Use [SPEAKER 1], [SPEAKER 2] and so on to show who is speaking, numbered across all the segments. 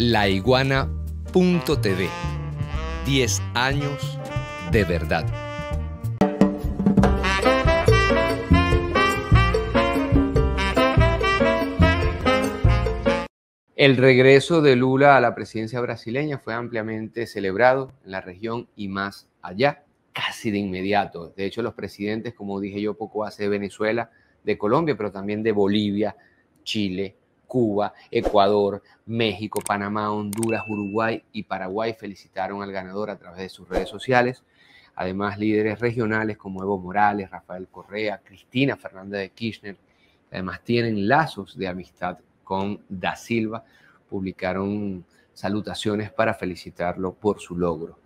[SPEAKER 1] laiguana.tv. 10 años de verdad. El regreso de Lula a la presidencia brasileña fue ampliamente celebrado en la región y más allá, casi de inmediato. De hecho, los presidentes, como dije yo poco hace de Venezuela, de Colombia, pero también de Bolivia, Chile, Cuba, Ecuador, México, Panamá, Honduras, Uruguay y Paraguay felicitaron al ganador a través de sus redes sociales. Además, líderes regionales como Evo Morales, Rafael Correa, Cristina Fernández de Kirchner, además tienen lazos de amistad con Da Silva, publicaron salutaciones para felicitarlo por su logro.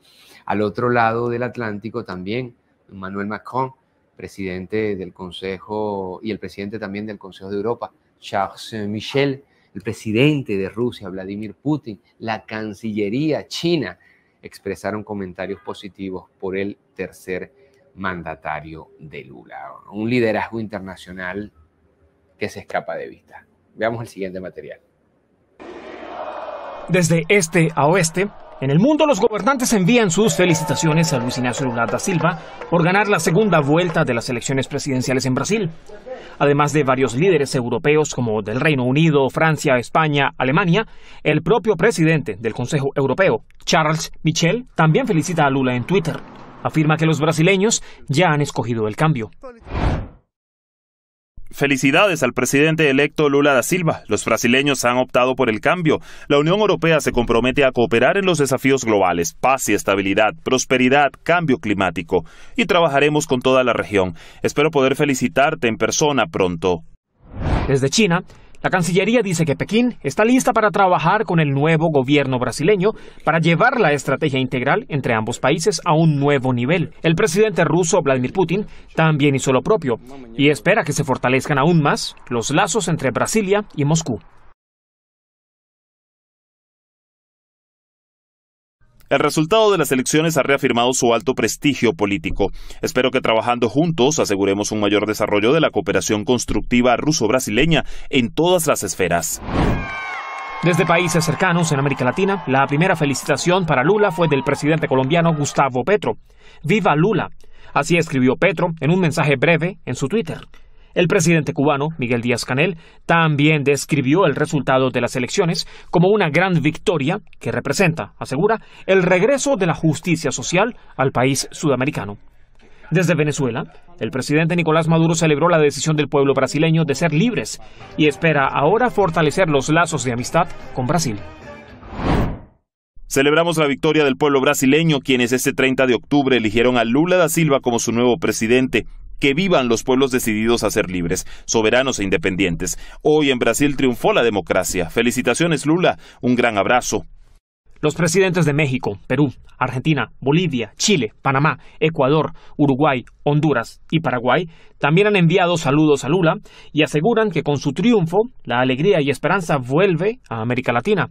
[SPEAKER 1] Al otro lado del Atlántico también, Manuel Macron, presidente del Consejo y el presidente también del Consejo de Europa, Charles Michel, el presidente de Rusia, Vladimir Putin, la Cancillería China, expresaron comentarios positivos por el tercer mandatario de Lula. Un liderazgo internacional que se escapa de vista. Veamos el siguiente material.
[SPEAKER 2] Desde este a oeste, en el mundo, los gobernantes envían sus felicitaciones a Luis Ignacio Lula da Silva por ganar la segunda vuelta de las elecciones presidenciales en Brasil, además de varios líderes europeos como del Reino Unido, Francia, España, Alemania. El propio presidente del Consejo Europeo, Charles Michel, también felicita a Lula en Twitter. Afirma que los brasileños ya han escogido el cambio.
[SPEAKER 3] Felicidades al presidente electo Lula da Silva. Los brasileños han optado por el cambio. La Unión Europea se compromete a cooperar en los desafíos globales, paz y estabilidad, prosperidad, cambio climático, y trabajaremos con toda la región. Espero poder felicitarte en persona pronto.
[SPEAKER 2] Desde China, la Cancillería dice que Pekín está lista para trabajar con el nuevo gobierno brasileño para llevar la estrategia integral entre ambos países a un nuevo nivel. El presidente ruso Vladimir Putin también hizo lo propio y espera que se fortalezcan aún más los lazos entre Brasilia y Moscú.
[SPEAKER 3] El resultado de las elecciones ha reafirmado su alto prestigio político. Espero que trabajando juntos aseguremos un mayor desarrollo de la cooperación constructiva ruso-brasileña en todas las esferas.
[SPEAKER 2] Desde países cercanos en América Latina, la primera felicitación para Lula fue del presidente colombiano Gustavo Petro. ¡Viva Lula! Así escribió Petro en un mensaje breve en su Twitter. El presidente cubano, Miguel Díaz Canel, también describió el resultado de las elecciones como una gran victoria que representa, asegura, el regreso de la justicia social al país sudamericano. Desde Venezuela, el presidente Nicolás Maduro celebró la decisión del pueblo brasileño de ser libres y espera ahora fortalecer los lazos de amistad con Brasil.
[SPEAKER 3] Celebramos la victoria del pueblo brasileño, quienes este 30 de octubre eligieron a Lula da Silva como su nuevo presidente que vivan los pueblos decididos a ser libres, soberanos e independientes. Hoy en Brasil triunfó la democracia. Felicitaciones Lula, un gran abrazo.
[SPEAKER 2] Los presidentes de México, Perú, Argentina, Bolivia, Chile, Panamá, Ecuador, Uruguay, Honduras y Paraguay también han enviado saludos a Lula y aseguran que con su triunfo la alegría y esperanza vuelve a América Latina.